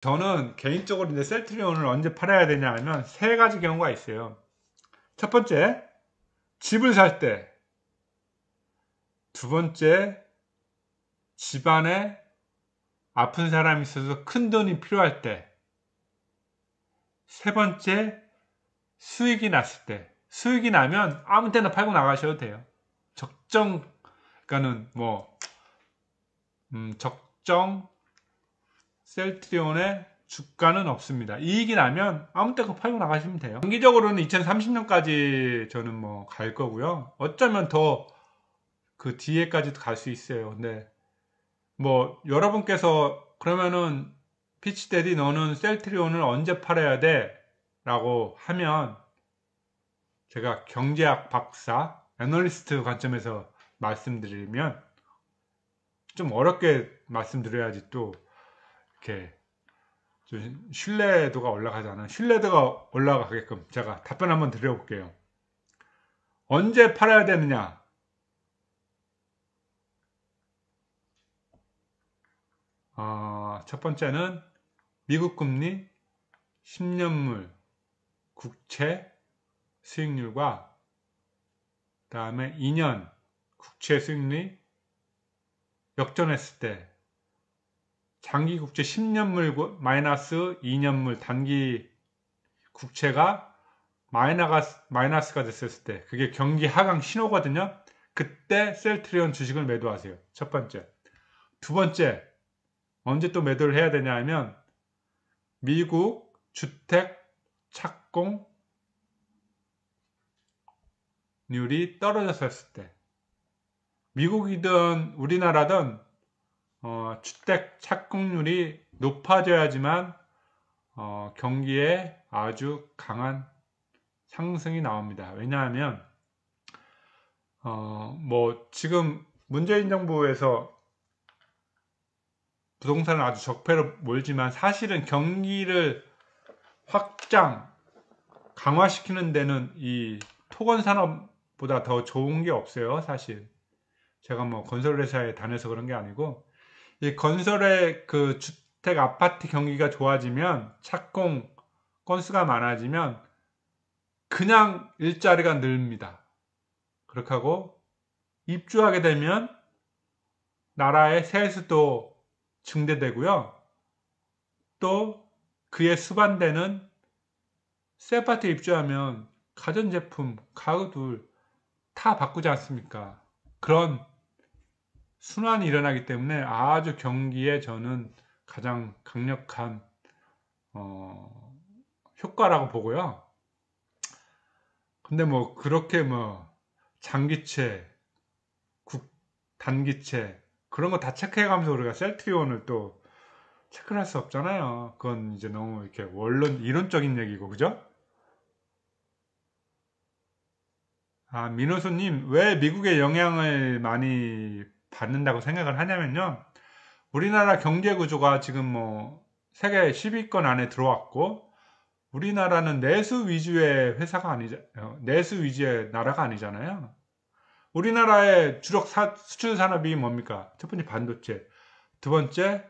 저는 개인적으로 이제 셀트리온을 언제 팔아야 되냐 하면 세 가지 경우가 있어요. 첫 번째, 집을 살 때. 두 번째, 집안에 아픈 사람이 있어서 큰 돈이 필요할 때. 세 번째, 수익이 났을 때. 수익이 나면 아무 때나 팔고 나가셔도 돼요. 적정, 그러니까는 뭐, 음, 적정 셀트리온의 주가는 없습니다. 이익이 나면 아무 때나 그 팔고 나가시면 돼요. 장기적으로는 2030년까지 저는 뭐 갈 거고요. 어쩌면 더 그 뒤에까지도 갈 수 있어요. 근데 뭐 여러분께서 그러면은 피치데디 너는 셀트리온을 언제 팔아야 돼? 라고 하면 제가 경제학 박사, 애널리스트 관점에서 말씀드리면 좀 어렵게 말씀드려야지 또 이렇게 신뢰도가 올라가잖아요. 신뢰도가 올라가게끔 제가 답변 한번 드려볼게요. 언제 팔아야 되느냐? 아, 첫 번째는 미국 금리 10년물 국채 수익률과 그 다음에 2년 국채 수익률이 역전했을 때 장기 국채 10년물 마이너스 2년물 단기 국채가 마이너가, 마이너스가 됐을 때 그게 경기 하강 신호거든요. 그때 셀트리온 주식을 매도하세요. 첫 번째. 두 번째, 언제 또 매도를 해야 되냐 하면 미국 주택 착공률이 떨어졌을 때 미국이든 우리나라든 어, 주택 착공률이 높아져야지만 어, 경기에 아주 강한 상승이 나옵니다. 왜냐하면 어, 뭐 지금 문재인 정부에서 부동산을 아주 적폐로 몰지만 사실은 경기를 확장 강화시키는 데는 이 토건 산업보다 더 좋은 게 없어요. 사실 제가 뭐 건설회사에 다녀서 그런 게 아니고 이 건설의 그 주택 아파트 경기가 좋아지면 착공 건수가 많아지면 그냥 일자리가 늘립니다. 그렇게 하고 입주하게 되면 나라의 세수도 증대되고요. 또 그에 수반되는 새 아파트 입주하면 가전제품, 가구들 다 바꾸지 않습니까? 그런 순환이 일어나기 때문에 아주 경기에 저는 가장 강력한 어, 효과라고 보고요. 근데 뭐 그렇게 뭐 장기체, 국, 단기체 그런 거 다 체크해가면서 우리가 셀트리온을 또 체크를 할 수 없잖아요. 그건 이제 너무 이렇게 원론 이론적인 얘기고 그죠? 아 민호수님 왜 미국의 영향을 많이 받는다고 생각을 하냐면요. 우리나라 경제 구조가 지금 뭐 세계 10위권 안에 들어왔고 우리나라는 내수 위주의 회사가 아니잖아요. 어, 내수 위주의 나라가 아니잖아요. 우리나라의 주력 사, 수출 산업이 뭡니까? 첫 번째 반도체, 두 번째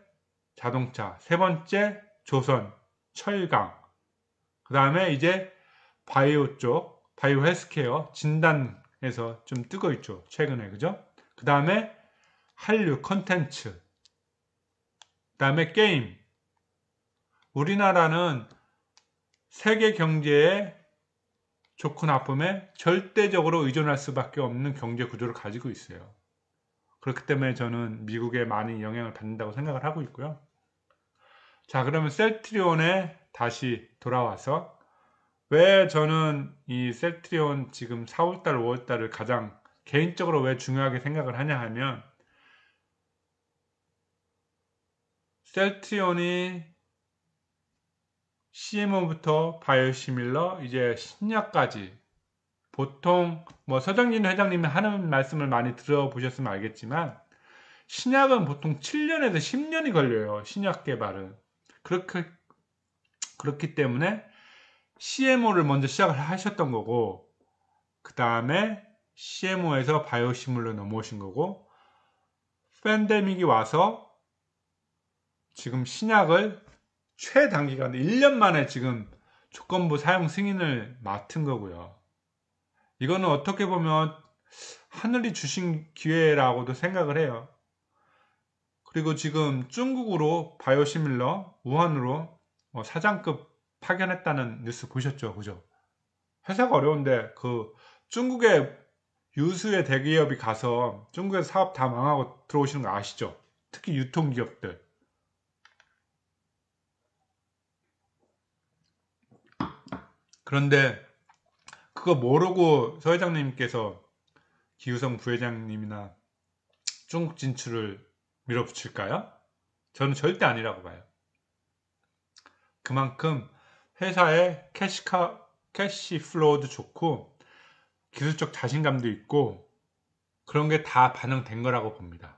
자동차, 세 번째 조선, 철강, 그 다음에 이제 바이오 쪽, 바이오 헬스케어 진단에서 좀 뜨고 있죠. 최근에 그죠? 그 다음에 한류 컨텐츠 그다음에 게임 우리나라는 세계 경제에 좋고 나쁨에 절대적으로 의존할 수밖에 없는 경제 구조를 가지고 있어요. 그렇기 때문에 저는 미국에 많은 영향을 받는다고 생각을 하고 있고요. 자, 그러면 셀트리온에 다시 돌아와서 왜 저는 이 셀트리온 지금 4월달, 5월달을 가장 개인적으로 왜 중요하게 생각을 하냐 하면 셀트리온이 CMO부터 바이오시밀러 이제 신약까지 보통 뭐 서정진 회장님이 하는 말씀을 많이 들어보셨으면 알겠지만 신약은 보통 7년에서 10년이 걸려요. 신약 개발은. 그렇게, 그렇기 때문에 CMO를 먼저 시작을 하셨던 거고, 그 다음에 CMO에서 바이오시물로 넘어오신 거고, 팬데믹이 와서 지금 신약을 최단기간 1년 만에 지금 조건부 사용 승인을 맡은 거고요. 이거는 어떻게 보면 하늘이 주신 기회라고도 생각을 해요. 그리고 지금 중국으로 바이오시밀러 우한으로 뭐 사장급 파견했다는 뉴스 보셨죠? 그죠? 회사가 어려운데 그 중국의 유수의 대기업이 가서 중국의 사업 다 망하고 들어오시는 거 아시죠? 특히 유통기업들. 그런데 그거 모르고 서 회장님께서 기우성 부회장님이나 중국 진출을 밀어붙일까요? 저는 절대 아니라고 봐요. 그만큼 회사의 캐시카, 캐시 플로우도 좋고 기술적 자신감도 있고 그런 게 다 반영된 거라고 봅니다.